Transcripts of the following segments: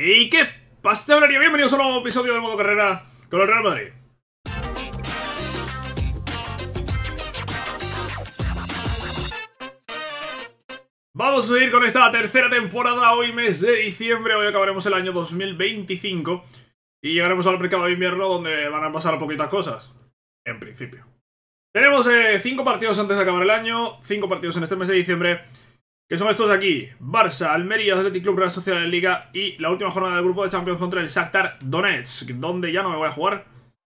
¿Y qué pasa, Bienvenidos a un nuevo episodio del modo carrera con el Real Madrid. Vamos a seguir con esta tercera temporada, hoy mes de diciembre, hoy acabaremos el año 2025 y llegaremos al mercado de invierno donde van a pasar poquitas cosas, en principio. Tenemos 5 eh, partidos antes de acabar el año, cinco partidos en este mes de diciembre Qué son estos aquí. Barça, Almería, Athletic Club, Real Sociedad de Liga y la última jornada del grupo de Champions contra el Shakhtar Donetsk, donde ya no me voy a jugar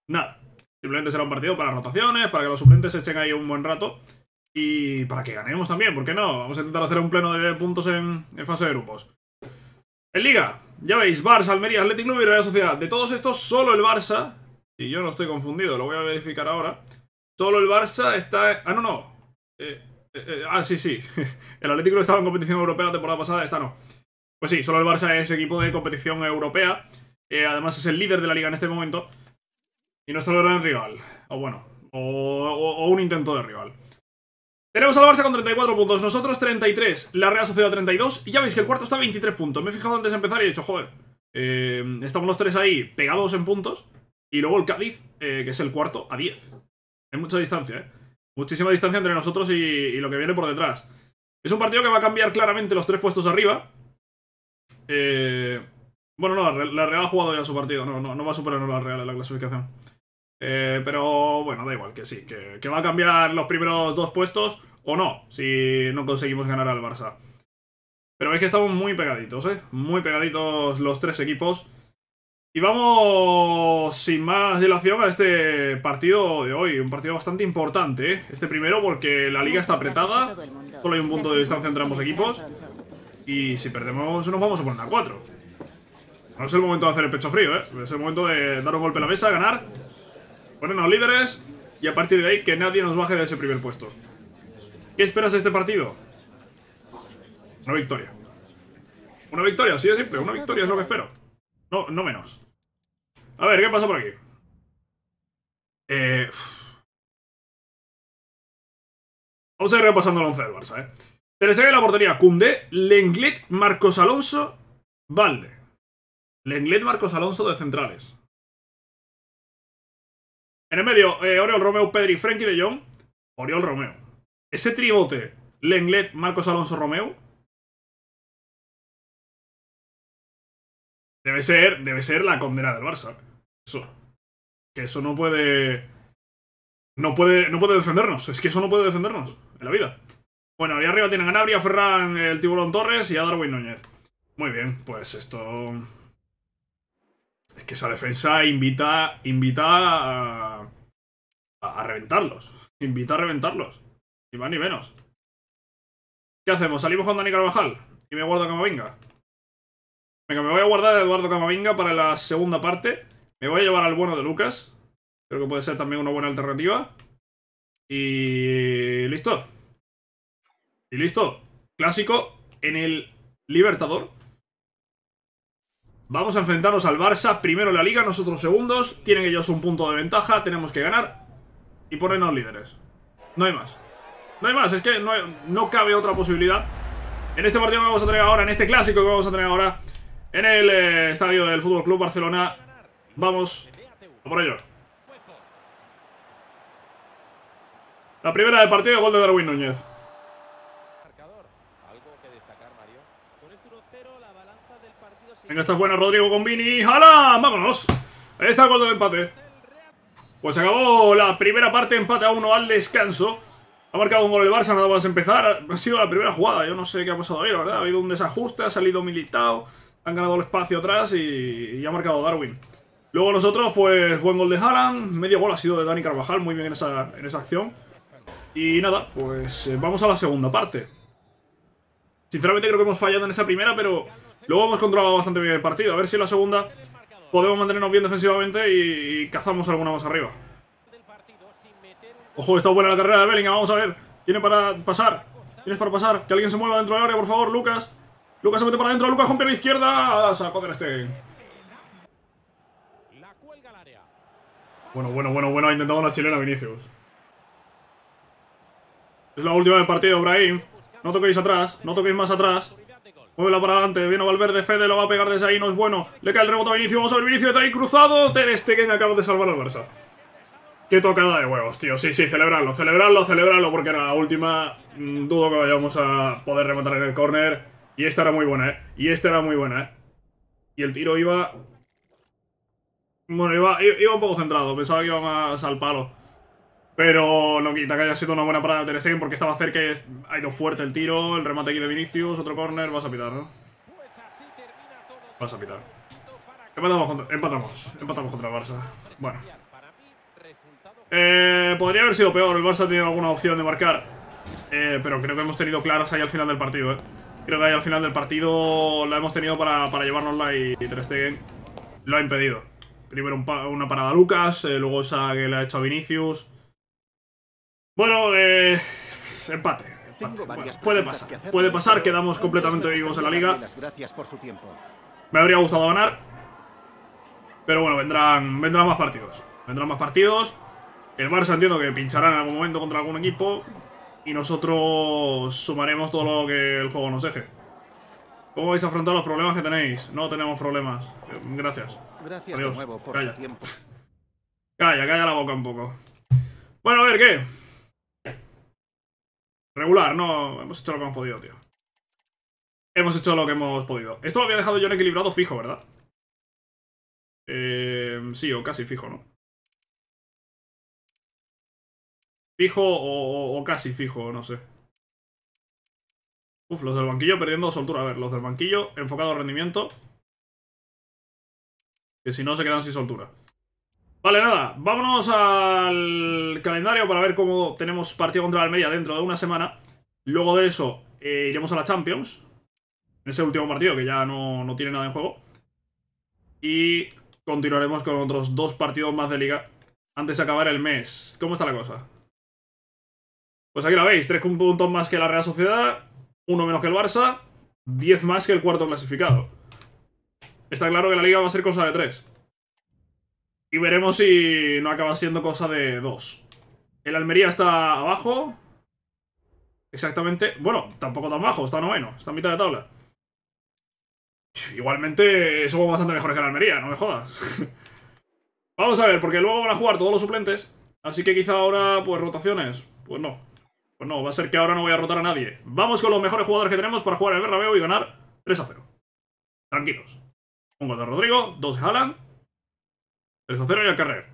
nada. Simplemente será un partido para rotaciones, para que los suplentes se echen ahí un buen rato y para que ganemos también, ¿por qué no? Vamos a intentar hacer un pleno de puntos en, fase de grupos. En Liga, ya veis, Barça, Almería, Athletic Club y Real Sociedad. De todos estos, solo el Barça, si yo no estoy confundido, lo voy a verificar ahora, solo el Barça está... Ah, no, no. Eh, eh, eh, ah, sí, sí. El Atlético estaba en competición europea la temporada pasada, esta no. Pues sí, solo el Barça es equipo de competición europea. Eh, además es el líder de la liga en este momento. Y nuestro gran rival. O bueno, o, un intento de rival. Tenemos al Barça con 34 puntos, nosotros 33, la Real Sociedad 32 y ya veis que el cuarto está a 23 puntos. Me he fijado antes de empezar y he dicho, joder, estamos los tres ahí pegados en puntos y luego el Cádiz, que es el cuarto, a 10. Hay mucha distancia, ¿eh? Muchísima distancia entre nosotros y, lo que viene por detrás. Es un partido que va a cambiar claramente los tres puestos arriba. Eh, bueno, no, la Real ha jugado ya su partido. No, va a superar a la Real en la clasificación. Eh, pero bueno, da igual, que sí, que, que, va a cambiar los primeros dos puestos o no, si no conseguimos ganar al Barça. Pero veis que estamos muy pegaditos, ¿eh? Muy pegaditos los tres equipos. Y vamos sin más dilación a este partido de hoy, un partido bastante importante. ¿eh? Este primero porque la liga está apretada, solo hay un punto de distancia entre ambos equipos y si perdemos nos vamos a poner a 4. No es el momento de hacer el pecho frío, ¿eh? es el momento de dar un golpe a la mesa, ganar, ponernos líderes y a partir de ahí que nadie nos baje de ese primer puesto. ¿Qué esperas de este partido? Una victoria. Una victoria, sí es simple, una victoria es lo que espero. No, menos. A ver, ¿qué pasa por aquí? Eh, Vamos a ir repasando el 11 del Barça, ¿eh? Teresa la portería. cunde Lenglet, Marcos Alonso, Valde. Lenglet, Marcos Alonso de centrales. En el medio, eh, Oriol Romeo, Pedri, Frenkie de Jong. Oriol Romeo. Ese tribote, Lenglet, Marcos Alonso, Romeo, Debe ser, debe ser la condena del Barça. Eso. Que eso no puede. No puede, no puede defendernos. Es que eso no puede defendernos en la vida. Bueno, ahí arriba tienen a Nabria, Ferran, el Tiburón Torres y a Darwin Núñez. Muy bien, pues esto. Es que esa defensa invita, invita a, a reventarlos. Invita a reventarlos. Y más ni menos. ¿Qué hacemos? ¿Salimos con Dani Carvajal? Y me guardo que venga. Venga, me voy a guardar a Eduardo Camavinga para la segunda parte. Me voy a llevar al bueno de Lucas. Creo que puede ser también una buena alternativa. Y listo. Y listo. Clásico en el Libertador. Vamos a enfrentarnos al Barça. Primero la Liga, nosotros segundos. Tienen ellos un punto de ventaja. Tenemos que ganar y ponernos líderes. No hay más. No hay más. Es que no, no cabe otra posibilidad. En este partido que vamos a tener ahora, en este clásico que vamos a tener ahora, en el eh, estadio del Fútbol Club Barcelona. Vamos a por ello La primera del partido, gol de Darwin Núñez. Venga, esta buena, Rodrigo con ¡Hala! ¡Vámonos! Ahí está el gol de empate. Pues acabó la primera parte, empate a uno al descanso. Ha marcado un gol el Barça, nada más empezar. Ha sido la primera jugada, yo no sé qué ha pasado ahí, la verdad. Ha habido un desajuste, ha salido militado han ganado el espacio atrás y, ha marcado Darwin. Luego nosotros, pues buen gol de Haaland, medio gol ha sido de Dani Carvajal, muy bien en esa, en acción. Y nada, pues eh, vamos a la segunda parte. Sinceramente creo que hemos fallado en esa primera, pero luego hemos controlado bastante bien el partido. A ver si en la segunda podemos mantenernos bien defensivamente y, cazamos alguna más arriba. Ojo, está buena la carrera de Bellingham, vamos a ver. Tiene para pasar, tienes para pasar. Que alguien se mueva dentro del área, por favor, Lucas. Lucas se mete para adentro, Lucas con la izquierda. Sacó de este. Bueno, bueno, bueno, bueno. Ha intentado una chilena Vinicius. Es la última del partido, Brahim. No toquéis atrás, no toquéis más atrás. Muévela para adelante, viene Valverde, Fede lo va a pegar desde ahí, no es bueno. Le cae el rebote a Vinicius, vamos a ver Vinicius ahí cruzado. Ter Stegen acaba de salvar al Barça. Qué tocada de huevos, tío. Sí, sí, celebrarlo, celebrarlo, celebrarlo, porque era la última. Mm, dudo que vayamos a poder rematar en el córner. Y esta era muy buena, ¿eh? Y esta era muy buena, ¿eh? Y el tiro iba... Bueno, iba, un poco centrado. Pensaba que iba más al palo. Pero no quita que haya sido una buena parada de Ter Stegen porque estaba cerca y ha ido fuerte el tiro. El remate aquí de Vinicius, otro corner. Vas a pitar, ¿no? Vas a pitar. Empatamos empatamos, empatamos contra el Barça. Bueno. Eh, podría haber sido peor. El Barça tenido alguna opción de marcar. Eh, pero creo que hemos tenido claras ahí al final del partido, ¿eh? Creo que ahí al final del partido la hemos tenido para, para llevárnosla y, Ter lo ha impedido. Primero una parada a Lucas, eh, luego esa que le ha hecho a Vinicius. Bueno, eh, empate. puede pasar, puede pasar, quedamos completamente vivos en la liga. Me habría gustado ganar, pero bueno, vendrán, vendrán más partidos. Vendrán más partidos. El Barça entiendo que pincharán en algún momento contra algún equipo y nosotros sumaremos todo lo que el juego nos deje. ¿Cómo vais a afrontar los problemas que tenéis? No tenemos problemas. Gracias. Gracias de nuevo por el tiempo. Calla, calla la boca un poco. Bueno, a ver, ¿qué? Regular, no. Hemos hecho lo que hemos podido, tío. Hemos hecho lo que hemos podido. Esto lo había dejado yo en equilibrado fijo, ¿verdad? Eh, sí, o casi fijo, ¿no? Fijo o, casi fijo, no sé. Uf, los del banquillo perdiendo soltura. A ver, los del banquillo enfocado rendimiento. Que si no se quedan sin soltura. Vale, nada, vámonos al calendario para ver cómo tenemos partido contra la Almería dentro de una semana. Luego de eso eh, iremos a la Champions. En ese último partido que ya no, no tiene nada en juego. Y continuaremos con otros dos partidos más de liga antes de acabar el mes. ¿Cómo está la cosa? Pues aquí la veis, tres puntos más que la Real Sociedad, uno menos que el Barça, 10 más que el cuarto clasificado. Está claro que la liga va a ser cosa de tres. Y veremos si no acaba siendo cosa de dos. El Almería está abajo. Exactamente. Bueno, tampoco tan bajo, está noveno, está a mitad de tabla. Igualmente somos bastante mejor que el Almería, no me jodas. Vamos a ver, porque luego van a jugar todos los suplentes. Así que quizá ahora, pues rotaciones. Pues no. Pues no, va a ser que ahora no voy a rotar a nadie. Vamos con los mejores jugadores que tenemos para jugar el Bernabéu y ganar 3 a 0. Tranquilos. Un gol de Rodrigo, dos de Haaland, 3 a 0 y al carrer.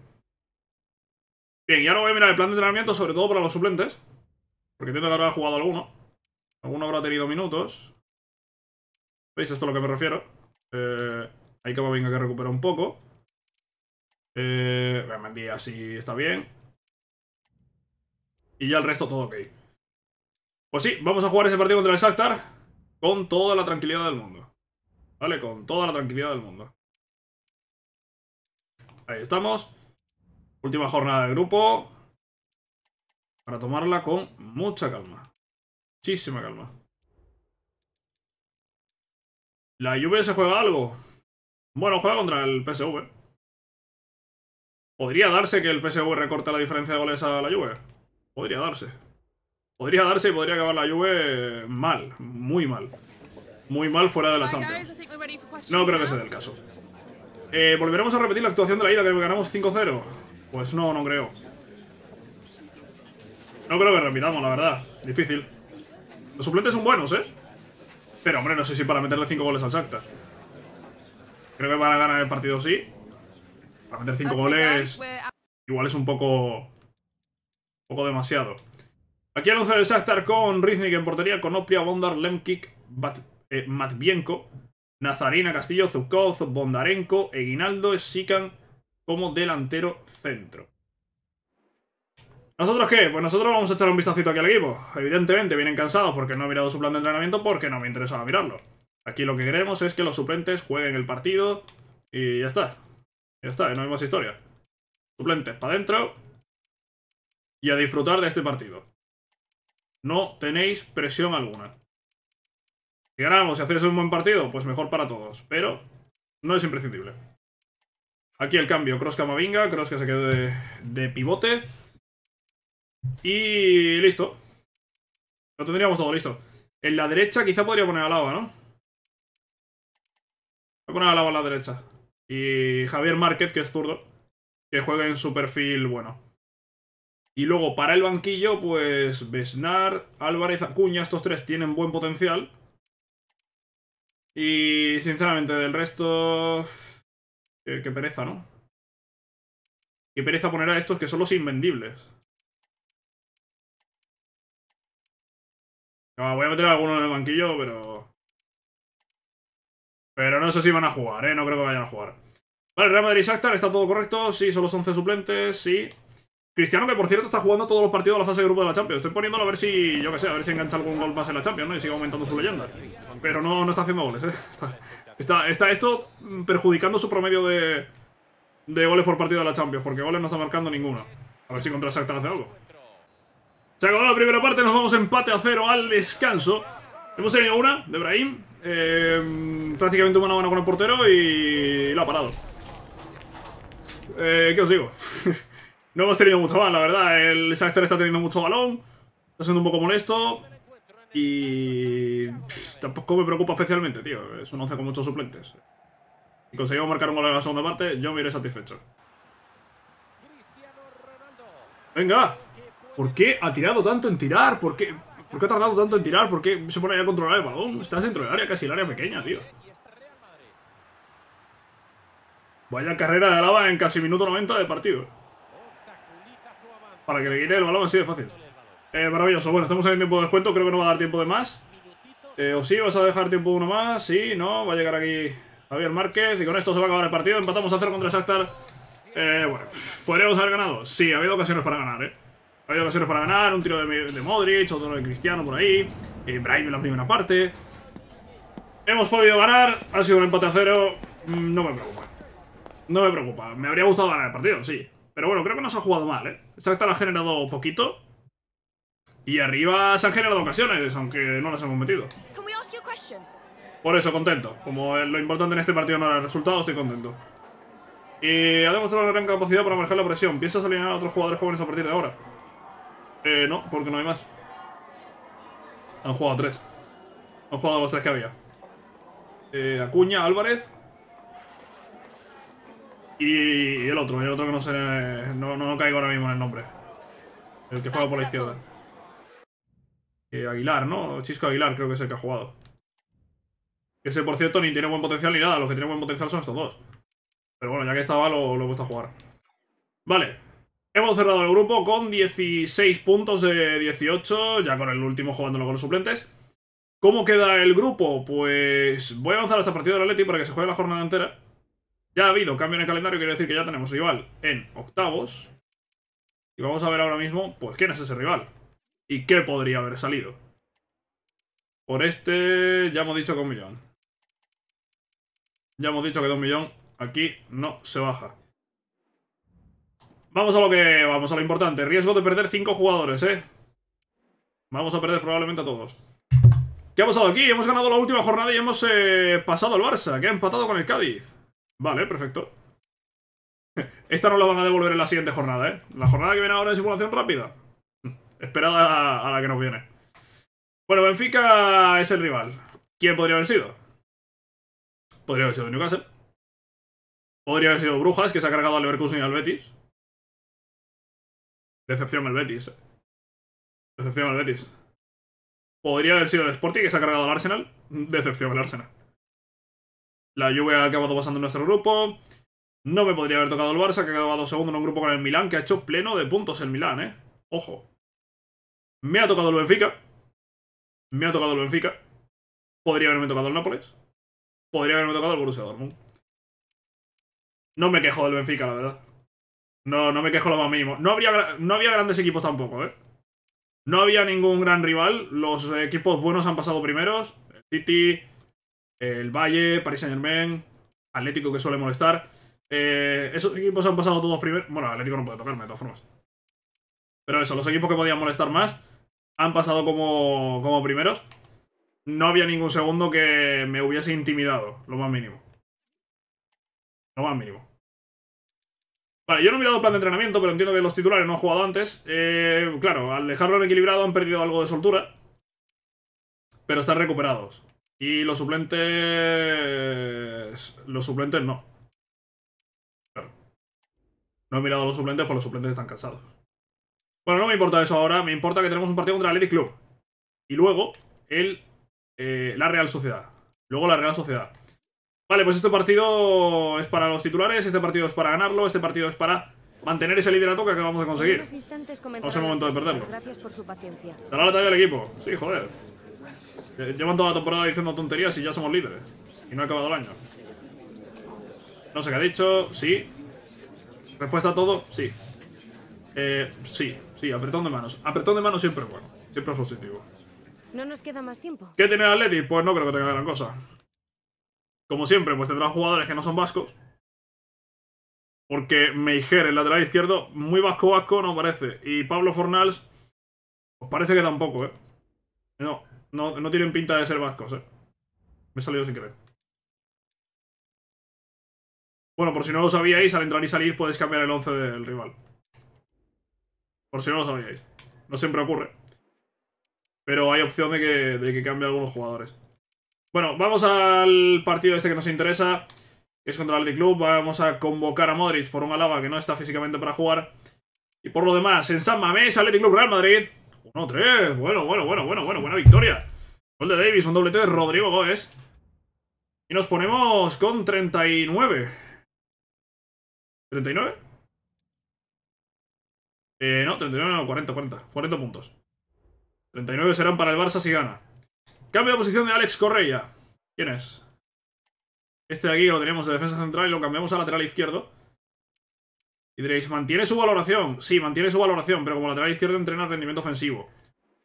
Bien, y ahora voy a mirar el plan de entrenamiento, sobre todo para los suplentes. Porque entiendo que habrá jugado alguno. Alguno habrá tenido minutos. ¿Veis esto a lo que me refiero? Eh, ahí que venga que recupera un poco. Eh, así está bien. Y ya el resto todo ok. Pues sí, vamos a jugar ese partido contra el Shakhtar con toda la tranquilidad del mundo. ¿Vale? Con toda la tranquilidad del mundo. Ahí estamos. Última jornada de grupo. Para tomarla con mucha calma. Muchísima calma. ¿La Juve se juega algo? Bueno, juega contra el PSV. ¿Podría darse que el PSV recorte la diferencia de goles a la lluvia. Podría darse. Podría darse y podría acabar la Juve mal, muy mal. Muy mal fuera de la Champions. No creo que sea el caso. Eh, ¿Volveremos a repetir la actuación de la ida que ganamos 5-0? Pues no, no creo. No creo que repitamos, la verdad. Difícil. Los suplentes son buenos, ¿eh? Pero, hombre, no sé si para meterle 5 goles al Shakhtar. Creo que van a ganar el partido sí. Para meter 5 goles igual es un poco poco demasiado. Aquí el 11 con Riznik en portería, con Opria, Bondar, Lemkik, eh, Matvienko, Nazarina, Castillo, Zukov Bondarenko, Eguinaldo, Sikan como delantero centro. ¿Nosotros qué? Pues nosotros vamos a echar un vistacito aquí al equipo. Evidentemente vienen cansados porque no he mirado su plan de entrenamiento porque no me interesaba mirarlo. Aquí lo que queremos es que los suplentes jueguen el partido y ya está. Ya está, no hay más historia. Suplentes para adentro y a disfrutar de este partido. No tenéis presión alguna. Si ganamos y hacéis un buen partido, pues mejor para todos. Pero no es imprescindible. Aquí el cambio. Camavinga Mavinga. que se quedó de, pivote. Y listo. Lo tendríamos todo listo. En la derecha quizá podría poner a Lava, ¿no? Voy a poner a Lava a la derecha. Y Javier Márquez, que es zurdo, que juega en su perfil bueno. Y luego para el banquillo, pues Besnar, Álvarez, Acuña, estos tres tienen buen potencial. Y sinceramente, del resto... Eh, qué, pereza, ¿no? Qué pereza poner a estos que son los invendibles. Ah, voy a meter a alguno en el banquillo, pero... Pero no sé si van a jugar, ¿eh? No creo que vayan a jugar. Vale, Real madrid Sactar, ¿está todo correcto? Sí, son los 11 suplentes, sí... Cristiano, que por cierto está jugando todos los partidos de la fase de grupo de la Champions. Estoy poniéndolo a ver si, yo qué sé, a ver si engancha algún gol más en la Champions, ¿no? Y sigue aumentando su leyenda. Pero no, no está haciendo goles, ¿eh? Está, esto mm, perjudicando su promedio de, de goles por partido de la Champions, porque goles no está marcando ninguna. A ver si contra Shakhtar hace algo. Se acabó la primera parte, nos vamos empate a cero al descanso. Hemos tenido una de Brahim, eh, prácticamente una mano con el portero y la ha parado. Eh, ¿Qué os digo? No hemos tenido mucho mal, la verdad. El está teniendo mucho balón. Está siendo un poco molesto. Y tampoco me preocupa especialmente, tío. Es un hace con muchos suplentes. Si conseguimos marcar un gol en la segunda parte, yo me iré satisfecho. Venga. ¿Por qué ha tirado tanto en tirar? ¿Por qué, ¿Por qué ha tardado tanto en tirar? ¿Por qué se pone a controlar el balón? Estás dentro del área, casi el área pequeña, tío. Vaya carrera de Alaba en casi minuto 90 de partido para que le quite el balón así de fácil. Eh, maravilloso. Bueno, estamos en tiempo de descuento. Creo que no va a dar tiempo de más. Eh, o sí, vas a dejar tiempo uno más. Sí, no. Va a llegar aquí Javier Márquez. Y con esto se va a acabar el partido. Empatamos a hacer contra Shakhtar. Eh, bueno, ¿podríamos haber ganado? Sí, ha habido ocasiones para ganar, ¿eh? Ha habido ocasiones para ganar. Un tiro de, Modric, otro de Cristiano por ahí. Brian en la primera parte. Hemos podido ganar. Ha sido un empate a cero. Mm, no me preocupa. No me preocupa. Me habría gustado ganar el partido, sí. Pero bueno, creo que no se ha jugado mal, ¿eh? Esta la han generado poquito. Y arriba se han generado ocasiones, aunque no las hemos metido. Por eso, contento. Como lo importante en este partido no era el resultado, estoy contento. Y ha demostrado una gran capacidad para manejar la presión. ¿Piensas alinear a otros jugadores jóvenes a partir de ahora? Eh, no, porque no hay más. Han jugado tres. Han jugado los tres que había. Eh, Acuña, Álvarez. Y, el otro, el otro que no sé. No, caigo ahora mismo en el nombre. El que juega por la izquierda. Eh, Aguilar, ¿no? Chisco Aguilar creo que es el que ha jugado. Ese, por cierto, ni tiene buen potencial ni nada. Los que tienen buen potencial son estos dos. Pero bueno, ya que estaba, lo, lo he puesto a jugar. Vale. Hemos cerrado el grupo con 16 puntos de 18, ya con el último jugándolo con los suplentes. ¿Cómo queda el grupo? Pues voy a avanzar hasta el partido del Leti para que se juegue la jornada entera. Ya ha habido cambio en el calendario, quiere decir que ya tenemos rival en octavos. Y vamos a ver ahora mismo, pues, quién es ese rival. Y qué podría haber salido. Por este, ya hemos dicho que un millón. Ya hemos dicho que dos un millón aquí no se baja. Vamos a lo que... Vamos a lo importante. Riesgo de perder cinco jugadores, ¿eh? Vamos a perder probablemente a todos. ¿Qué ha pasado aquí? Hemos ganado la última jornada y hemos eh, pasado al Barça, que ha empatado con el Cádiz. Vale, perfecto. Esta no la van a devolver en la siguiente jornada, ¿eh? La jornada que viene ahora es simulación rápida. Esperada a la que nos viene. Bueno, Benfica es el rival. ¿Quién podría haber sido? Podría haber sido Newcastle. Podría haber sido Brujas, que se ha cargado al Leverkusen y al Betis. Decepción al Betis. ¿eh? Decepción al Betis. Podría haber sido el Sporting, que se ha cargado al Arsenal. Decepción al Arsenal. La lluvia ha acabado pasando en nuestro grupo. No me podría haber tocado el Barça, que ha acabado segundo en un grupo con el Milán, que ha hecho pleno de puntos el Milán, ¿eh? Ojo. Me ha tocado el Benfica. Me ha tocado el Benfica. Podría haberme tocado el Nápoles. Podría haberme tocado el Borussia Dortmund. No me quejo del Benfica, la verdad. No, no me quejo lo más mínimo. No, no había grandes equipos tampoco, ¿eh? No había ningún gran rival. Los equipos buenos han pasado primeros. El City, el Valle, Paris Saint Germain, Atlético que suele molestar. Eh, esos equipos han pasado todos primero. Bueno, Atlético no puede tocarme de todas formas. Pero eso, los equipos que podían molestar más han pasado como, primeros. No había ningún segundo que me hubiese intimidado, lo más mínimo. Lo más mínimo. Vale, yo no he mirado el plan de entrenamiento, pero entiendo que los titulares no han jugado antes. Eh, claro, al dejarlo en equilibrado han perdido algo de soltura. Pero están recuperados. Y los suplentes... Los suplentes no. Claro no he mirado a los suplentes porque los suplentes están cansados. Bueno, no me importa eso ahora. Me importa que tenemos un partido contra el Athletic Club. Y luego el, eh, la Real Sociedad. Luego la Real Sociedad. Vale, pues este partido es para los titulares, este partido es para ganarlo, este partido es para mantener ese liderato que acabamos de conseguir. No es el momento de perderlo. Gracias por su paciencia. Dará la talla al equipo. Sí, joder. Llevan toda la temporada diciendo tonterías y ya somos líderes. Y no ha acabado el año. No sé qué ha dicho. Sí. Respuesta a todo. Sí. Eh, sí. Sí, apretón de manos. Apretón de manos siempre bueno. Siempre es positivo. No nos queda más tiempo. ¿Qué tiene el Atleti? Pues no creo que tenga gran cosa. Como siempre, pues tendrá jugadores que no son vascos. Porque Meijer, el lateral izquierdo, muy vasco-vasco no parece. Y Pablo Fornals, pues parece que tampoco, ¿eh? No, no, tienen pinta de ser vascos, eh. Me he salido sin querer. Bueno, por si no lo sabíais, al entrar y salir podéis cambiar el 11 del rival. Por si no lo sabíais. No siempre ocurre. Pero hay opción de que, cambie algunos jugadores. Bueno, vamos al partido este que nos interesa. es contra el Club. Vamos a convocar a Modric por un Alaba que no está físicamente para jugar. Y por lo demás, en San Mamés, Athletic Club Real Madrid. 1-3. Bueno, bueno, bueno, bueno, bueno. Buena victoria. Gol de Davis, un doblete de Rodrigo Goes. Y nos ponemos con 39. ¿39? Eh, no, 39 no, 40, 40. 40 puntos. 39 serán para el Barça si gana. Cambio de posición de Alex Correia. ¿Quién es? Este de aquí lo tenemos de defensa central y lo cambiamos a lateral izquierdo. Y diréis, ¿mantiene su valoración? Sí, mantiene su valoración, pero como lateral izquierdo entrena rendimiento ofensivo.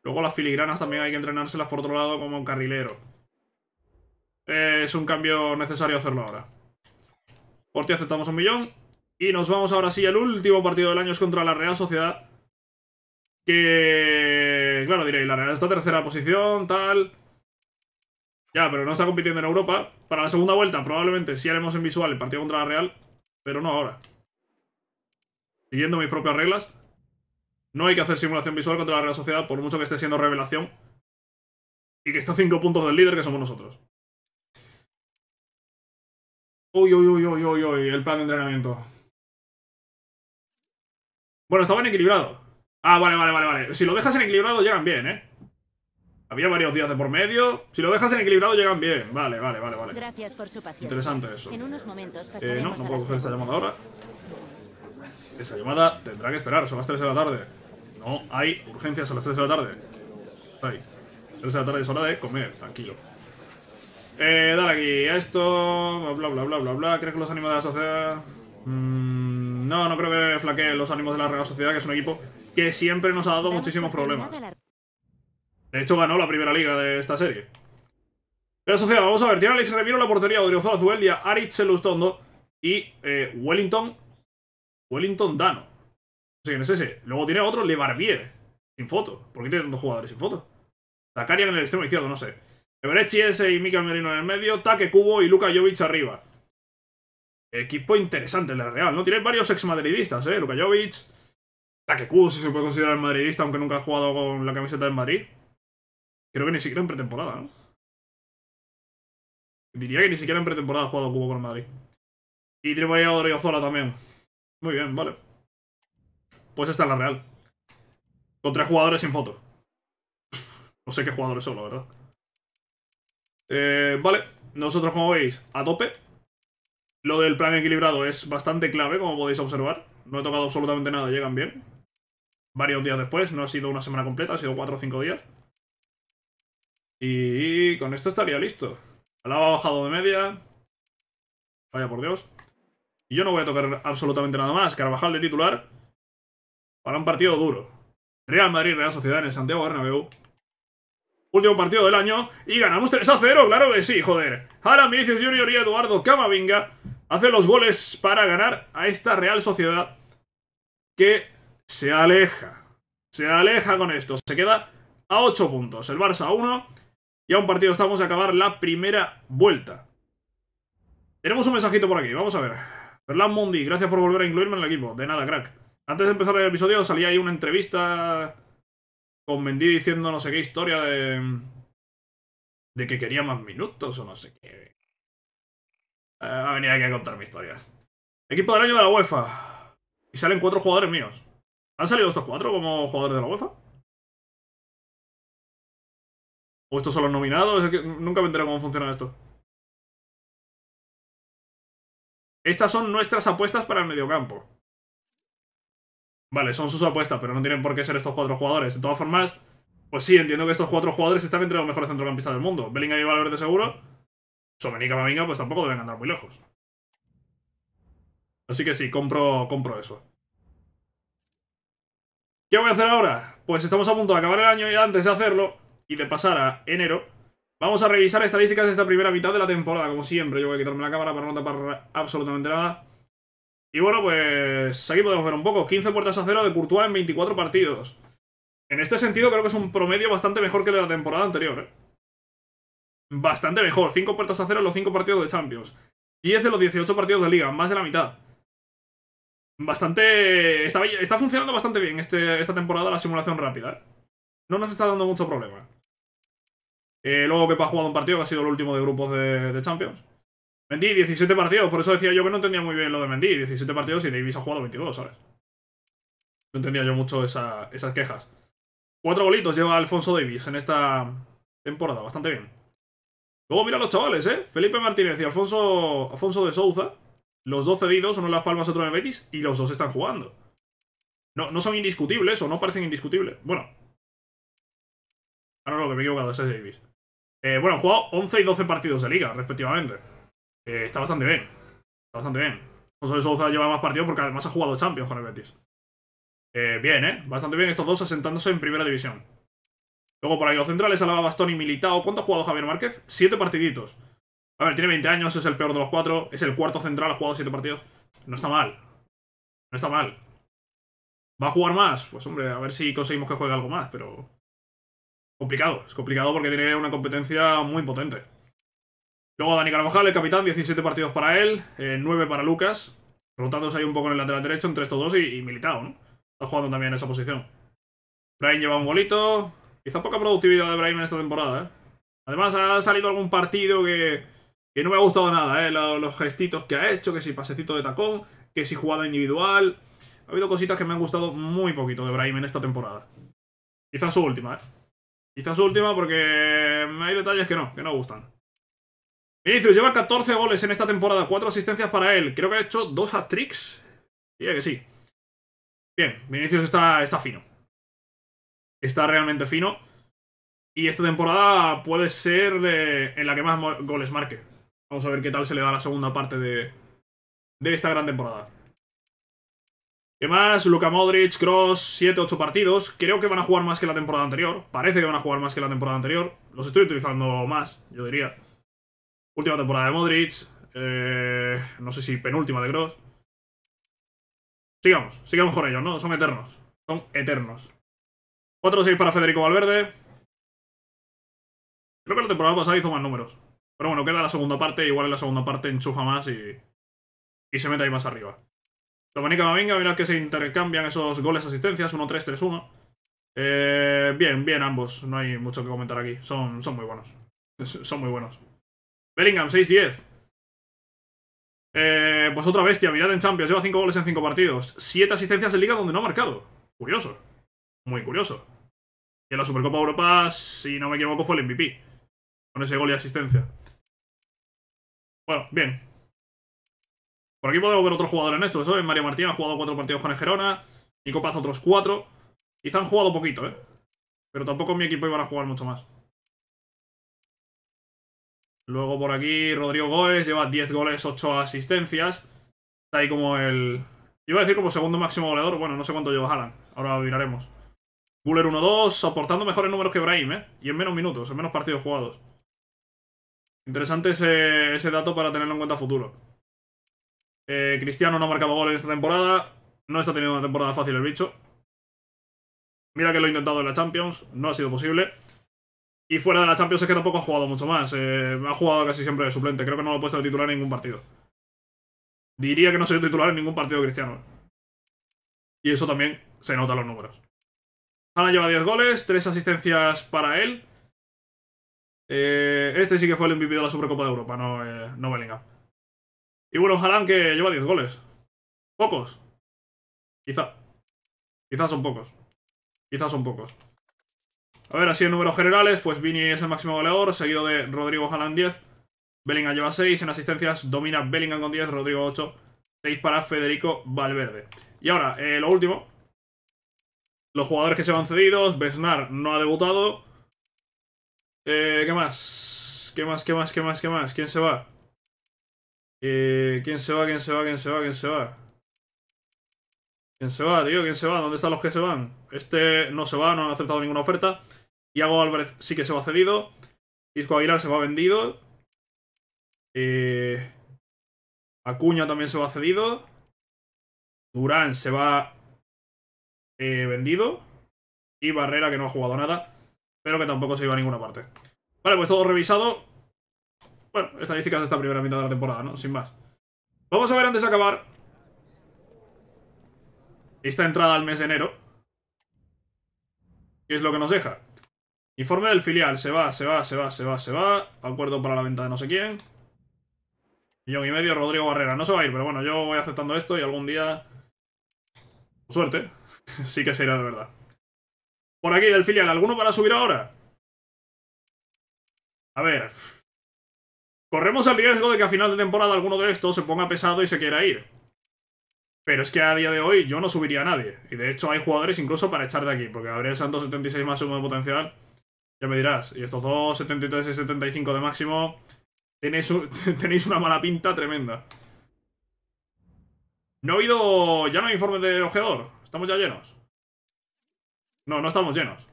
Luego las filigranas también hay que entrenárselas por otro lado como un carrilero. es un cambio necesario hacerlo ahora. Por ti aceptamos un millón. Y nos vamos ahora sí al último partido del año es contra la Real Sociedad. Que, claro, diréis, la Real está tercera posición, tal... Ya, pero no está compitiendo en Europa. Para la segunda vuelta probablemente sí haremos en visual el partido contra la Real, pero no ahora siguiendo mis propias reglas. No hay que hacer simulación visual contra la Real Sociedad, por mucho que esté siendo revelación. Y que está a puntos del líder, que somos nosotros. Uy, uy, uy, uy, uy, uy, el plan de entrenamiento. Bueno, estaba en equilibrado. Ah, vale, vale, vale, vale. Si lo dejas en equilibrado, llegan bien, ¿eh? Había varios días de por medio. Si lo dejas en equilibrado, llegan bien. Vale, vale, vale, vale. Gracias por su paciencia. Interesante eso. En unos momentos eh, no, no puedo coger esta llamada ahora. Esa llamada tendrá que esperar, son las 3 de la tarde. No hay urgencias a las 3 de la tarde. Está 3 de la tarde es hora de comer, tranquilo. Eh, dale aquí a esto, bla bla bla bla bla. ¿Crees que los ánimos de la sociedad.? Mm, no, no creo que flaqueen los ánimos de la Rega Sociedad, que es un equipo que siempre nos ha dado muchísimos problemas. De hecho, ganó la primera liga de esta serie. La Sociedad, vamos a ver. Tiene Alex la portería, Odriozola Zueldia, Aritz Elustondo y eh, Wellington Wellington Dano. No sé quién es ese. Luego tiene otro Le Barbier, sin foto. ¿Por qué tiene tantos jugadores sin foto? Zakarian en el extremo izquierdo, no sé. Everechi ese y Mikael Merino en el medio. Take Cubo y Luka Jovic arriba. Equipo interesante el de la Real, ¿no? Tiene varios exmadridistas, ¿eh? Luka Jovic. Take Cubo si se puede considerar madridista, aunque nunca ha jugado con la camiseta del Madrid. Creo que ni siquiera en pretemporada, ¿no? Diría que ni siquiera en pretemporada ha jugado Cubo con Madrid. Y tiene de Zola también. Muy bien, vale. Pues esta es la real. Con tres jugadores sin foto. no sé qué jugadores son, la verdad. Eh, vale, nosotros como veis, a tope. Lo del plan equilibrado es bastante clave, como podéis observar. No he tocado absolutamente nada, llegan bien. Varios días después, no ha sido una semana completa, ha sido cuatro o cinco días. Y con esto estaría listo. Alaba ha bajado de media. Vaya por Dios yo no voy a tocar absolutamente nada más. Carvajal de titular para un partido duro. Real Madrid, Real Sociedad en el Santiago Bernabéu. Último partido del año y ganamos 3 a 0, claro que sí, joder. Alan Vinicius Junior y Eduardo Camavinga hacen los goles para ganar a esta Real Sociedad que se aleja. Se aleja con esto. Se queda a 8 puntos. El Barça a 1. Y a un partido estamos a acabar la primera vuelta. Tenemos un mensajito por aquí. Vamos a ver. Verlan Mundi, gracias por volver a incluirme en el equipo. De nada, crack. Antes de empezar el episodio salía ahí una entrevista con Mendy diciendo no sé qué historia de... De que quería más minutos o no sé qué. Va eh, a venir aquí a contar mi historia. Equipo del año de la UEFA. Y salen cuatro jugadores míos. ¿Han salido estos cuatro como jugadores de la UEFA? ¿O estos son los nominados? nunca me entero cómo funciona esto. Estas son nuestras apuestas para el mediocampo. Vale, son sus apuestas, pero no tienen por qué ser estos cuatro jugadores. De todas formas, pues sí, entiendo que estos cuatro jugadores están entre los mejores centrocampistas del mundo. Bellingham y Valverde seguro. Somenica Mavinga, pues tampoco deben andar muy lejos. Así que sí, compro, compro eso. ¿Qué voy a hacer ahora? Pues estamos a punto de acabar el año y antes de hacerlo y de pasar a enero, Vamos a revisar estadísticas de esta primera mitad de la temporada, como siempre. Yo voy a quitarme la cámara para no tapar absolutamente nada. Y bueno, pues aquí podemos ver un poco. 15 puertas a cero de Courtois en 24 partidos. En este sentido creo que es un promedio bastante mejor que el de la temporada anterior. ¿eh? Bastante mejor. 5 puertas a cero en los 5 partidos de Champions. 10 de los 18 partidos de Liga, más de la mitad. Bastante... Está, funcionando bastante bien este, esta temporada la simulación rápida. ¿eh? No nos está dando mucho problema. Eh, luego que ha jugado un partido que ha sido el último de grupos de, Champions. Mendy, 17 partidos. Por eso decía yo que no entendía muy bien lo de Mendy. 17 partidos y Davis ha jugado 22, ¿sabes? No entendía yo mucho esas quejas. Cuatro golitos lleva Alfonso Davis en esta temporada. Bastante bien. Luego mira a los chavales, ¿eh? Felipe Martínez y Alfonso, Alfonso de Souza. Los dos cedidos, uno en Las Palmas, otro en el Betis. Y los dos están jugando. No, no son indiscutibles o no parecen indiscutibles. Bueno. Ah, no, no, que me he equivocado. Ese es Davis. Eh, bueno, han jugado 11 y 12 partidos de liga, respectivamente. Eh, está bastante bien. Está bastante bien. No solo lleva más partidos porque además ha jugado Champions con el Betis. Eh, bien, ¿eh? Bastante bien estos dos asentándose en primera división. Luego por ahí los centrales, Alaba, Bastón y Militao. ¿Cuánto ha jugado Javier Márquez? Siete partiditos. A ver, tiene 20 años, es el peor de los cuatro. Es el cuarto central, ha jugado siete partidos. No está mal. No está mal. ¿Va a jugar más? Pues hombre, a ver si conseguimos que juegue algo más, pero complicado. Es complicado porque tiene una competencia muy potente. Luego Dani Carvajal, el capitán, 17 partidos para él, 9 eh, para Lucas. Rotándose ahí un poco en el lateral derecho entre estos dos y, Militao, ¿no? Está jugando también en esa posición. Brain lleva un golito. Quizá poca productividad de Brahim en esta temporada, ¿eh? Además ha salido algún partido que, que no me ha gustado nada, ¿eh? Los, los gestitos que ha hecho, que si pasecito de tacón, que si jugada individual. Ha habido cositas que me han gustado muy poquito de Brahim en esta temporada. Quizás su última, ¿eh? Quizás última porque hay detalles que no, que no gustan. Vinicius lleva 14 goles en esta temporada, 4 asistencias para él. Creo que ha hecho 2 hat-tricks. Diría que sí. Bien, Vinicius está, está fino. Está realmente fino. Y esta temporada puede ser eh, en la que más goles marque. Vamos a ver qué tal se le da la segunda parte de esta gran temporada. ¿Qué más? Luka Modric, Cross, 7-8 partidos. Creo que van a jugar más que la temporada anterior. Parece que van a jugar más que la temporada anterior. Los estoy utilizando más, yo diría. Última temporada de Modric. Eh, no sé si penúltima de Cross. Sigamos, sigamos con ellos, ¿no? Son eternos. Son eternos. 4-6 para Federico Valverde. Creo que la temporada pasada hizo más números. Pero bueno, queda la segunda parte. Igual en la segunda parte enchufa más y, y se mete ahí más arriba. Dominica Mavinga, mira que se intercambian esos goles asistencias, 1-3-3-1. Eh, bien, bien ambos, no hay mucho que comentar aquí, son, muy buenos. Son muy buenos. Bellingham, 6-10. Eh, pues otra bestia, mirad en Champions, lleva 5 goles en 5 partidos, 7 asistencias en Liga donde no ha marcado. Curioso, muy curioso. Y en la Supercopa Europa, si no me equivoco, fue el MVP, con ese gol y asistencia. Bueno, bien, por aquí podemos ver otros jugadores en esto. Eso es Mario Martín, ha jugado cuatro partidos con el Gerona. Nico Paz otros cuatro. Quizá han jugado poquito, ¿eh? Pero tampoco en mi equipo iban a jugar mucho más. Luego por aquí Rodrigo Goes lleva 10 goles, 8 asistencias. Está ahí como el... Iba a decir como segundo máximo goleador. Bueno, no sé cuánto lleva Alan Ahora miraremos. Buller 1-2, soportando mejores números que Brahim, ¿eh? Y en menos minutos, en menos partidos jugados. Interesante ese, ese dato para tenerlo en cuenta a futuro. Eh, cristiano no ha marcado gol en esta temporada. No está teniendo una temporada fácil el bicho. Mira que lo ha intentado en la Champions, no ha sido posible. Y fuera de la Champions es que tampoco ha jugado mucho más. Eh, ha jugado casi siempre de suplente. Creo que no lo ha puesto de titular en ningún partido. Diría que no soy titular en ningún partido cristiano. Y eso también se nota en los números. Hanna lleva 10 goles, 3 asistencias para él. Eh, este sí que fue el MVP de la Supercopa de Europa, no, me no y bueno, Haaland que lleva 10 goles. Pocos. Quizá. Quizás son pocos. Quizás son pocos. A ver, así en números generales, pues Vini es el máximo goleador, seguido de Rodrigo Haaland 10. Bellingham lleva 6. En asistencias domina Bellingham con 10, Rodrigo 8. 6 para Federico Valverde. Y ahora, eh, lo último. Los jugadores que se van cedidos. Besnar no ha debutado. Eh, ¿Qué más? ¿Qué más? ¿Qué más? ¿Qué más? ¿Qué más? ¿Quién se va? Eh, ¿Quién se va? ¿Quién se va? ¿Quién se va? ¿Quién se va? ¿Quién se va, tío? ¿Quién se va? ¿Dónde están los que se van? Este no se va, no han aceptado ninguna oferta. Iago Álvarez sí que se va cedido. Disco Aguilar se va vendido. Eh, Acuña también se va cedido. Durán se va eh, vendido. Y Barrera, que no ha jugado nada, pero que tampoco se iba a ninguna parte. Vale, pues todo revisado bueno, estadísticas de esta primera mitad de la temporada, ¿no? Sin más. Vamos a ver antes de acabar. Esta entrada al mes de enero. ¿Qué es lo que nos deja? Informe del filial. Se va, se va, se va, se va, se va. Acuerdo para la venta de no sé quién. Millón y medio, Rodrigo Barrera. No se va a ir, pero bueno, yo voy aceptando esto y algún día... suerte. sí que se irá de verdad. Por aquí, del filial. ¿Alguno para subir ahora? A ver, Corremos el riesgo de que a final de temporada alguno de estos se ponga pesado y se quiera ir. Pero es que a día de hoy yo no subiría a nadie. Y de hecho hay jugadores incluso para echar de aquí. Porque el Santos 76 más de potencial. Ya me dirás. Y estos dos 73 y 75 de máximo. Tenéis, tenéis una mala pinta tremenda. No ha habido... Ya no hay informe de ojeador. Estamos ya llenos. No, no estamos llenos.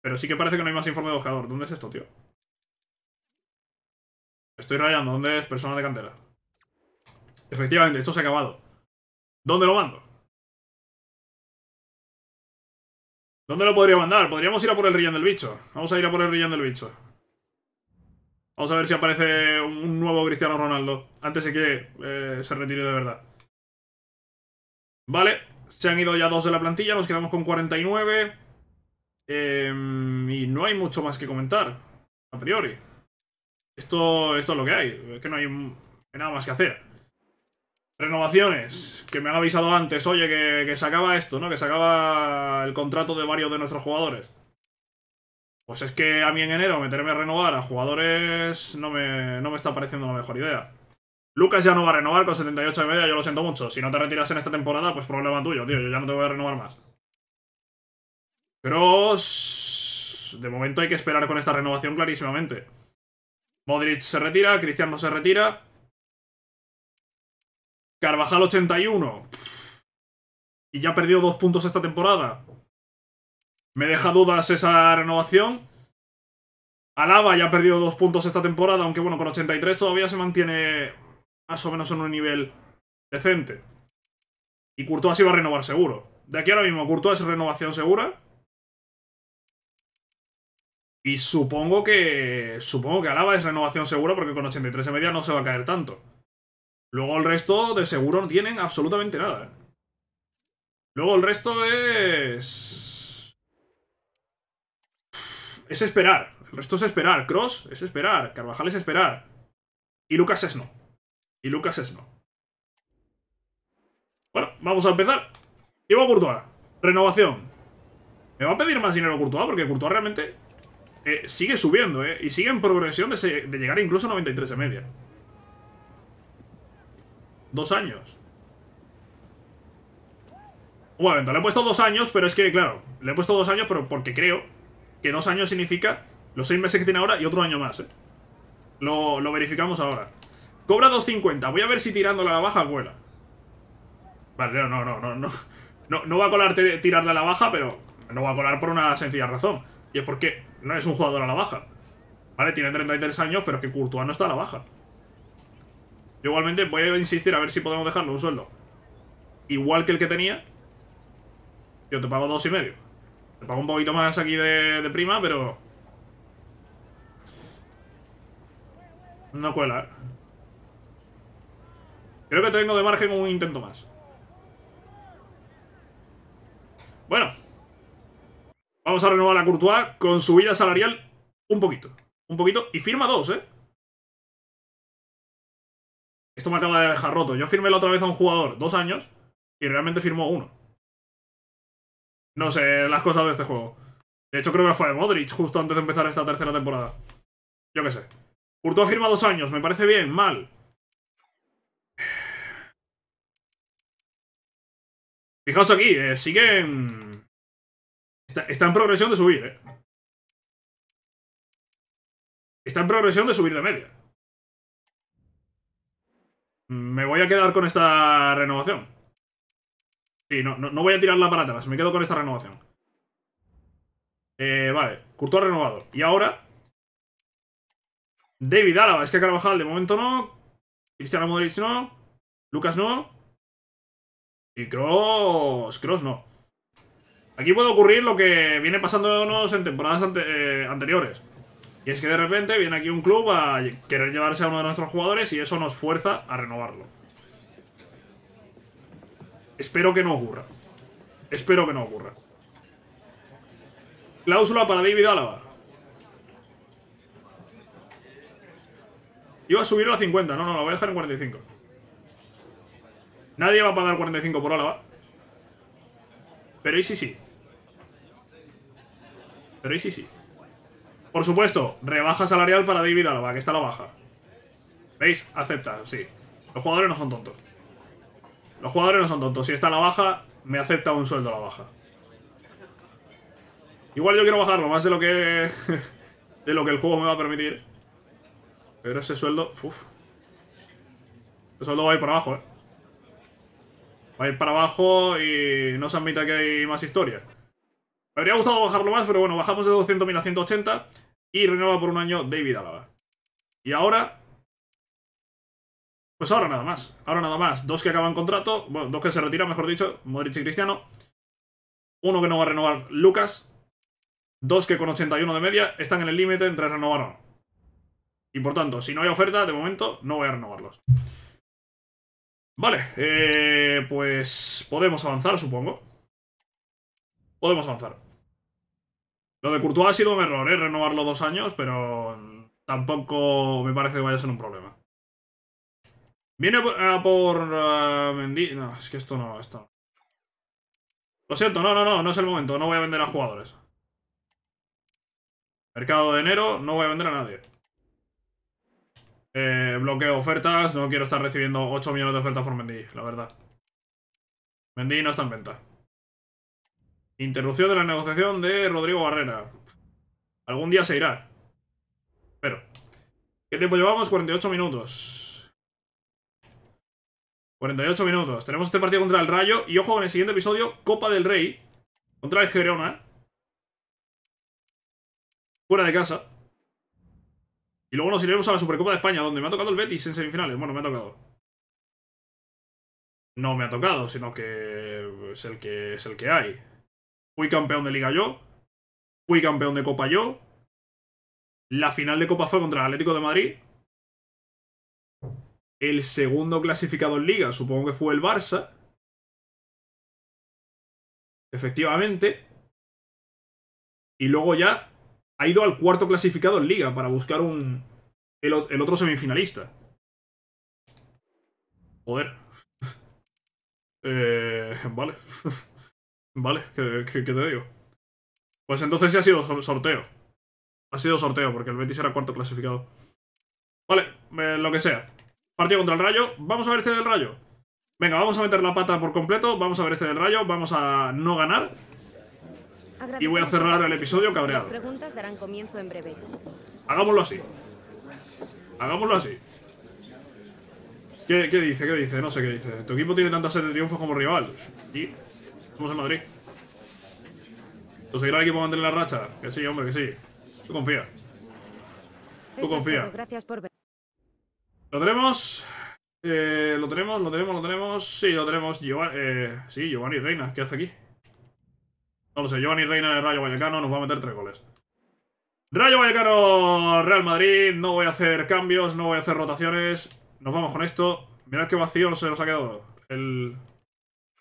Pero sí que parece que no hay más informe de ojeador. ¿Dónde es esto, tío? Estoy rayando. ¿Dónde es persona de cantera? Efectivamente, esto se ha acabado. ¿Dónde lo mando? ¿Dónde lo podría mandar? Podríamos ir a por el Rillán del Bicho. Vamos a ir a por el Rillán del Bicho. Vamos a ver si aparece un nuevo Cristiano Ronaldo. Antes de que eh, se retire de verdad. Vale, se han ido ya dos de la plantilla. Nos quedamos con 49. Em, y no hay mucho más que comentar. A priori. Esto, esto es lo que hay. Es que no hay, nada más que hacer. Renovaciones. Que me han avisado antes, oye, que, que se acaba esto, ¿no? Que se acaba el contrato de varios de nuestros jugadores. Pues es que a mí en enero meterme a renovar a jugadores no me, no me está pareciendo la mejor idea. Lucas ya no va a renovar con 78 y media, yo lo siento mucho. Si no te retiras en esta temporada, pues problema tuyo, tío. Yo ya no te voy a renovar más. Pero... De momento hay que esperar con esta renovación clarísimamente. Modric se retira, Cristiano se retira. Carvajal 81. Y ya perdió dos puntos esta temporada. Me deja dudas esa renovación. Alaba ya ha perdido dos puntos esta temporada, aunque bueno, con 83 todavía se mantiene más o menos en un nivel decente. Y Courtois iba a renovar seguro. De aquí ahora mismo, Courtois es renovación segura. Y supongo que. Supongo que Alaba es renovación segura porque con 83 y media no se va a caer tanto. Luego el resto de seguro no tienen absolutamente nada. ¿eh? Luego el resto es. Es esperar. El resto es esperar. Cross es esperar. Carvajal es esperar. Y Lucas es no. Y Lucas es no. Bueno, vamos a empezar. Llevo a Courtois. Renovación. ¿Me va a pedir más dinero Courtois? Porque Courtois realmente eh, sigue subiendo, ¿eh? Y sigue en progresión de, llegar incluso a 93 de media. Dos años. Bueno, le he puesto dos años, pero es que, claro, le he puesto dos años pero porque creo que dos años significa los seis meses que tiene ahora y otro año más, ¿eh? Lo, verificamos ahora. Cobra 2.50. Voy a ver si tirando la baja vuela. Vale, no, no, no, no. No, no va a colar tirarla a la baja, pero no va a colar por una sencilla razón. Y es porque no es un jugador a la baja. Vale, tiene 33 años, pero es que Courtois no está a la baja. Yo igualmente voy a insistir a ver si podemos dejarlo un sueldo. Igual que el que tenía. Yo te pago dos y medio. Te pago un poquito más aquí de, prima, pero... No cuela, ¿eh? Creo que tengo de margen un intento más. Bueno, Vamos a renovar a Courtois con subida salarial un poquito. Un poquito. Y firma dos, ¿eh? Esto me acaba de dejar roto. Yo firmé la otra vez a un jugador dos años y realmente firmó uno. No sé las cosas de este juego. De hecho, creo que fue de Modric justo antes de empezar esta tercera temporada. Yo qué sé. Courtois firma dos años. Me parece bien, mal. Fijaos aquí, eh, siguen Está, en progresión de subir, ¿eh? Está en progresión de subir de media. Me voy a quedar con esta renovación. Sí, no, no, voy a la para atrás. Me quedo con esta renovación. Eh, vale, Courtois renovado. Y ahora... David Álava. Es que Carvajal de momento no. Cristiano Modric no. Lucas no. Y Cross... Cross no. Aquí puede ocurrir lo que viene pasándonos en temporadas eh, anteriores. Y es que de repente viene aquí un club a querer llevarse a uno de nuestros jugadores y eso nos fuerza a renovarlo. Espero que no ocurra. Espero que no ocurra. Cláusula para David Álava. Iba a subirlo a 50. No, no, lo voy a dejar en 45. Nadie va a pagar 45 por Álava. Pero y sí sí. Pero sí sí. Por supuesto, rebaja salarial para David Alaba, que está la baja. ¿Veis? Acepta, sí. Los jugadores no son tontos. Los jugadores no son tontos. Si está la baja, me acepta un sueldo a la baja. Igual yo quiero bajarlo, más de lo que... de lo que el juego me va a permitir. Pero ese sueldo... Uf. Ese sueldo va a ir por abajo, eh. Va a ir para abajo y no se admita que hay más historia. Me habría gustado bajarlo más, pero bueno, bajamos de 200.000 a 180 y renueva por un año David Alaba. Y ahora... Pues ahora nada más, ahora nada más. Dos que acaban contrato, bueno, dos que se retiran, mejor dicho, Modric y Cristiano. Uno que no va a renovar, Lucas. Dos que con 81 de media están en el límite entre renovar o no. Y por tanto, si no hay oferta, de momento no voy a renovarlos. Vale, eh, pues podemos avanzar, supongo. Podemos avanzar. Lo de Courtois ha sido un error, ¿eh? Renovarlo dos años, pero tampoco me parece que vaya a ser un problema. Viene a por eh, No, es que esto no, esto no. Lo siento, no, no, no, no es el momento. No voy a vender a jugadores. Mercado de enero, no voy a vender a nadie. Eh, bloqueo ofertas, no quiero estar recibiendo 8 millones de ofertas por Mendy, la verdad. Mendy no está en venta. Interrupción de la negociación de Rodrigo Barrera. Algún día se irá. Pero. ¿Qué tiempo llevamos? 48 minutos. 48 minutos. Tenemos este partido contra el Rayo. Y ojo, en el siguiente episodio, Copa del Rey. Contra el Gerona. Fuera de casa. Y luego nos iremos a la Supercopa de España, donde me ha tocado el Betis en semifinales. Bueno, me ha tocado. No me ha tocado, sino que es el que, es el que hay. Fui campeón de Liga yo. Fui campeón de Copa yo. La final de Copa fue contra el Atlético de Madrid. El segundo clasificado en Liga, supongo que fue el Barça. Efectivamente. Y luego ya ha ido al cuarto clasificado en liga para buscar un el, otro semifinalista. Joder. Eh, vale. vale, ¿qué, te digo? Pues entonces sí ha sido sorteo. Ha sido sorteo, porque el Betis era cuarto clasificado. Vale, lo que sea. Partido contra el Rayo. Vamos a ver este del Rayo. Venga, vamos a meter la pata por completo. Vamos a ver este del Rayo. Vamos a no ganar. Y voy a cerrar el episodio cabreado. comienzo en breve. Hagámoslo así. Hagámoslo así. ¿Qué, dice? ¿Qué dice? No sé qué dice. Tu equipo tiene tanta sed de triunfos como rival. Y somos en Madrid. ¿Tú seguirá el equipo a mantener la racha? Que sí, hombre, que sí. Tú confía. Tú confía. Gracias por ver. Lo tenemos. Eh, lo tenemos, lo tenemos, lo tenemos. Sí, lo tenemos. Eh, sí, Giovanni Reina. ¿Qué hace aquí? No lo sé, Giovanni Reina el Rayo Vallecano nos va a meter tres goles. Rayo Vallecano, Real Madrid, no voy a hacer cambios, no voy a hacer rotaciones. Nos vamos con esto. Mirad qué vacío se nos ha quedado el...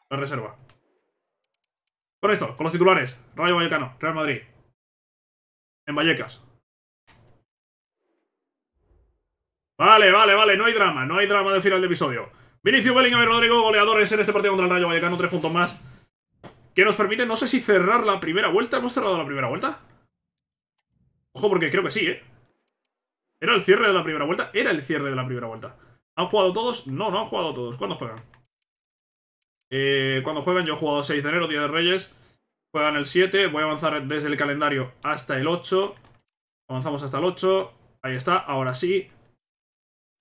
la reserva. Con esto, con los titulares. Rayo Vallecano, Real Madrid. En Vallecas. Vale, vale, vale, no hay drama, no hay drama de final del episodio. Vinicius Bellingham y Rodrigo, goleadores en este partido contra el Rayo Vallecano, tres puntos más. Que nos permite, no sé si cerrar la primera vuelta. ¿Hemos cerrado la primera vuelta? Ojo, porque creo que sí, ¿eh? ¿Era el cierre de la primera vuelta? Era el cierre de la primera vuelta. ¿Han jugado todos? No, no han jugado todos. ¿Cuándo juegan? Eh, cuando juegan, yo he jugado 6 de enero, Día de Reyes. Juegan el 7. Voy a avanzar desde el calendario hasta el 8. Avanzamos hasta el 8. Ahí está, ahora sí.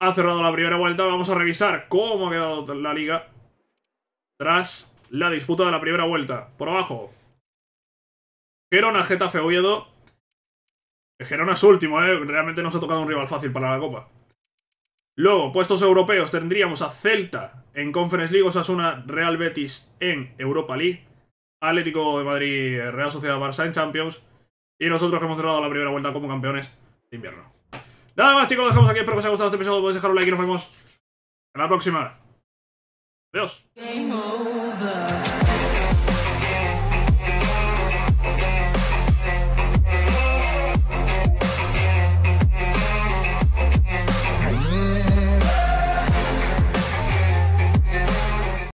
Ha cerrado la primera vuelta. Vamos a revisar cómo ha quedado la liga. Tras la disputa de la primera vuelta. Por abajo. Gerona, Getafe, Oviedo. Gerona es último, ¿eh? Realmente nos ha tocado un rival fácil para la Copa. Luego, puestos europeos, tendríamos a Celta en Conference League, Osasuna, Real Betis en Europa League, Atlético de Madrid, Real Sociedad Barça en Champions, y nosotros que hemos cerrado la primera vuelta como campeones de invierno. Nada más, chicos, dejamos aquí. Espero que os haya gustado este episodio. Podéis dejar un like y nos vemos en la próxima. Adiós.